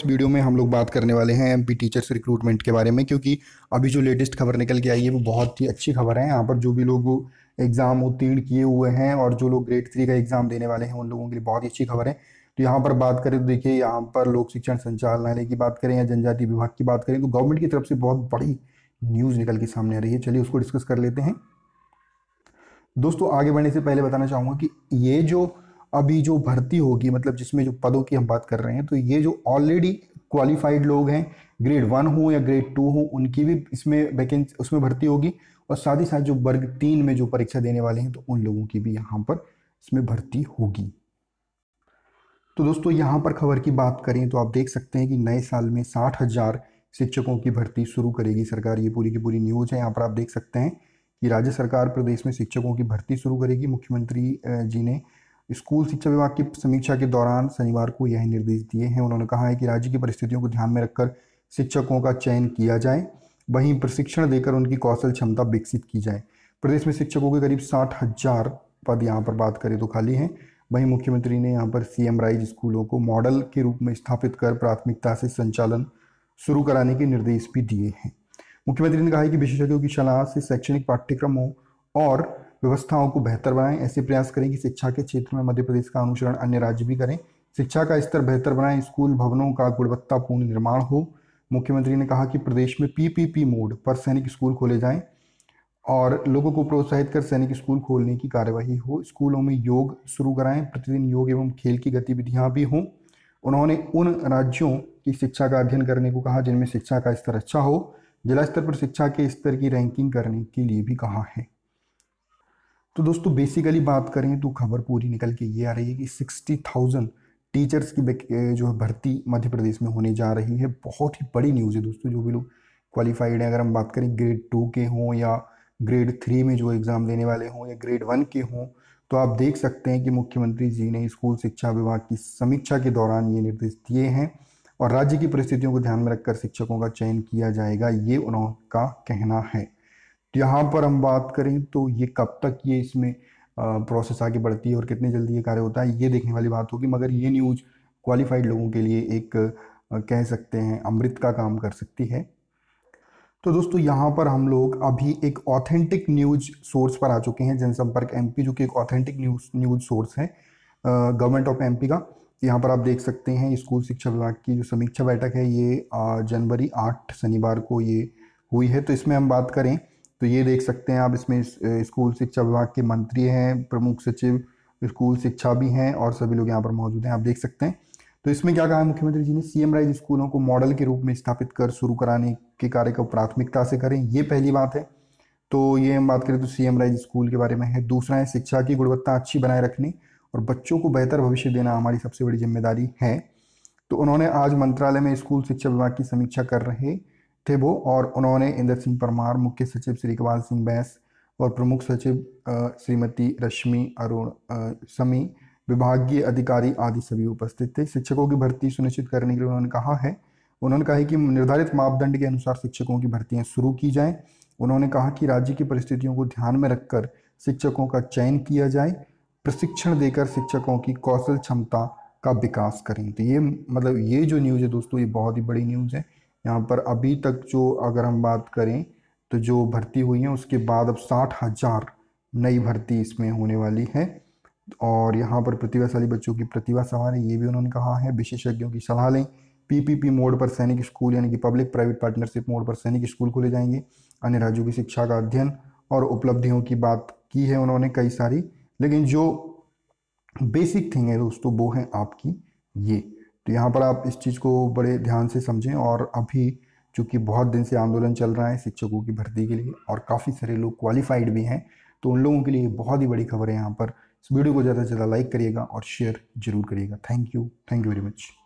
इस वीडियो में हम लोग बात करने वाले हैं एमपी टीचर्स रिक्रूटमेंट के बारे में क्योंकि अभी जो लेटेस्ट खबर निकल के आई है वो बहुत ही अच्छी खबर है यहाँ पर जो भी लोग एग्ज़ाम उत्तीर्ण किए हुए हैं और जो लोग ग्रेड थ्री का एग्ज़ाम देने वाले हैं उन लोगों के लिए बहुत ही अच्छी खबर है तो यहाँ पर बात करें तो देखिए यहाँ पर लोक शिक्षण संचालनालय की बात करें या जनजाति विभाग की बात करें तो गवर्नमेंट की तरफ से बहुत बड़ी न्यूज़ निकल के सामने आ रही है चलिए उसको डिस्कस कर लेते हैं दोस्तों आगे बढ़ने से पहले बताना चाहूँगा कि ये जो अभी जो भर्ती होगी मतलब जिसमें जो पदों की हम बात कर रहे हैं तो ये जो ऑलरेडी क्वालिफाइड लोग हैं ग्रेड वन हो या ग्रेड टू हो उनकी भी इसमें वैकेंसी उसमें भर्ती होगी और साथ ही साथ जो वर्ग तीन में जो परीक्षा देने वाले हैं तो उन लोगों की भी यहाँ पर इसमें भर्ती होगी तो दोस्तों यहाँ पर खबर की बात करें तो आप देख सकते हैं कि नए साल में साठ हज़ार शिक्षकों की भर्ती शुरू करेगी सरकार ये पूरी की पूरी न्यूज़ है यहाँ पर आप देख सकते हैं कि राज्य सरकार प्रदेश में शिक्षकों की भर्ती शुरू करेगी मुख्यमंत्री जी ने स्कूल शिक्षा विभाग की समीक्षा के दौरान शनिवार को यह निर्देश दिए हैं उन्होंने कहा है कि राज्य की परिस्थितियों को ध्यान में रखकर शिक्षकों का चयन किया जाए वहीं प्रशिक्षण देकर उनकी कौशल क्षमता विकसित की जाए प्रदेश में शिक्षकों के करीब साठ हज़ार पद यहाँ पर बात करें तो खाली हैं वहीं मुख्यमंत्री ने यहाँ पर सी एम राइज स्कूलों को मॉडल के रूप में स्थापित कर प्राथमिकता से संचालन शुरू कराने के निर्देश भी दिए हैं मुख्यमंत्री ने कहा है कि विशेषज्ञों की सलाह से शैक्षणिक पाठ्यक्रमों और व्यवस्थाओं को बेहतर बनाएं ऐसे प्रयास करें कि शिक्षा के क्षेत्र में मध्य प्रदेश का अनुसरण अन्य राज्य भी करें शिक्षा का स्तर बेहतर बनाएं स्कूल भवनों का गुणवत्तापूर्ण निर्माण हो मुख्यमंत्री ने कहा कि प्रदेश में पीपीपी मोड पर सैनिक स्कूल खोले जाएं और लोगों को प्रोत्साहित कर सैनिक स्कूल खोलने की कार्यवाही हो स्कूलों में योग शुरू कराएं प्रतिदिन योग एवं खेल की गतिविधियां भी हों उन्होंने उन राज्यों की शिक्षा का अध्ययन करने को कहा जिनमें शिक्षा का स्तर अच्छा हो जिला स्तर पर शिक्षा के स्तर की रैंकिंग करने के लिए भी कहा है तो दोस्तों बेसिकली बात करें तो खबर पूरी निकल के ये आ रही है कि सिक्सटी थाउजेंड टीचर्स की जो है भर्ती मध्य प्रदेश में होने जा रही है बहुत ही बड़ी न्यूज़ है दोस्तों जो भी लोग क्वालिफाइड हैं अगर हम बात करें ग्रेड टू के हों या ग्रेड थ्री में जो एग्ज़ाम देने वाले हों या ग्रेड वन के हों तो आप देख सकते हैं कि मुख्यमंत्री जी ने स्कूल शिक्षा विभाग की समीक्षा के दौरान ये निर्देश दिए हैं और राज्य की परिस्थितियों को ध्यान में रखकर शिक्षकों का चयन किया जाएगा ये उनका कहना है यहाँ पर हम बात करें तो ये कब तक ये इसमें प्रोसेस आगे बढ़ती है और कितने जल्दी ये कार्य होता है ये देखने वाली बात होगी मगर ये न्यूज़ क्वालिफाइड लोगों के लिए एक कह सकते हैं अमृत का काम कर सकती है तो दोस्तों यहाँ पर हम लोग अभी एक ऑथेंटिक न्यूज सोर्स पर आ चुके हैं जनसंपर्क एमपी जो कि एक ऑथेंटिक न्यूज न्यूज सोर्स है गवर्नमेंट ऑफ एमपी का यहाँ पर आप देख सकते हैं स्कूल शिक्षा विभाग की जो समीक्षा बैठक है ये जनवरी आठ शनिवार को ये हुई है तो इसमें हम बात करें तो ये देख सकते हैं आप इसमें स्कूल शिक्षा विभाग के मंत्री हैं प्रमुख सचिव स्कूल शिक्षा भी हैं और सभी लोग यहाँ पर मौजूद हैं आप देख सकते हैं तो इसमें क्या कहा है मुख्यमंत्री जी ने सीएम राइज स्कूलों को मॉडल के रूप में स्थापित कर शुरू कराने के कार्य को प्राथमिकता से करें ये पहली बात है तो ये हम बात करें तो सीएम राइज स्कूल के बारे में है दूसरा है शिक्षा की गुणवत्ता अच्छी बनाए रखने और बच्चों को बेहतर भविष्य देना हमारी सबसे बड़ी जिम्मेदारी है तो उन्होंने आज मंत्रालय में स्कूल शिक्षा विभाग की समीक्षा कर रहे थे वो और उन्होंने इंदर सिंह परमार मुख्य सचिव श्री कवाल सिंह बैंस और प्रमुख सचिव श्रीमती रश्मि अरुण समी विभागीय अधिकारी आदि सभी उपस्थित थे शिक्षकों की भर्ती सुनिश्चित करने के लिए उन्होंने कहा है उन्होंने कहा है कि निर्धारित मापदंड के अनुसार शिक्षकों की भर्तियां शुरू की जाएं उन्होंने कहा कि राज्य की परिस्थितियों को ध्यान में रखकर शिक्षकों का चयन किया जाए प्रशिक्षण देकर शिक्षकों की कौशल क्षमता का विकास करें तो ये मतलब ये जो न्यूज़ है दोस्तों ये बहुत ही बड़ी न्यूज़ है यहाँ पर अभी तक जो अगर हम बात करें तो जो भर्ती हुई है उसके बाद अब साठ हज़ार नई भर्ती इसमें होने वाली है और यहाँ पर प्रतिभाशाली बच्चों की प्रतिभा सवार ये भी उन्होंने कहा है विशेषज्ञों की सलाह लें पीपीपी मोड पर सैनिक स्कूल यानी कि पब्लिक प्राइवेट पार्टनरशिप मोड पर सैनिक स्कूल खोले जाएंगे अन्य राज्यों की शिक्षा का अध्ययन और उपलब्धियों की बात की है उन्होंने कई सारी लेकिन जो बेसिक थिंग है दोस्तों वो है आपकी ये तो यहाँ पर आप इस चीज़ को बड़े ध्यान से समझें और अभी चूँकि बहुत दिन से आंदोलन चल रहा है शिक्षकों की भर्ती के लिए और काफ़ी सारे लोग क्वालिफाइड भी हैं तो उन लोगों के लिए बहुत ही बड़ी खबर है यहाँ पर इस वीडियो को ज़्यादा से ज़्यादा लाइक करिएगा और शेयर जरूर करिएगा thank you thank you very much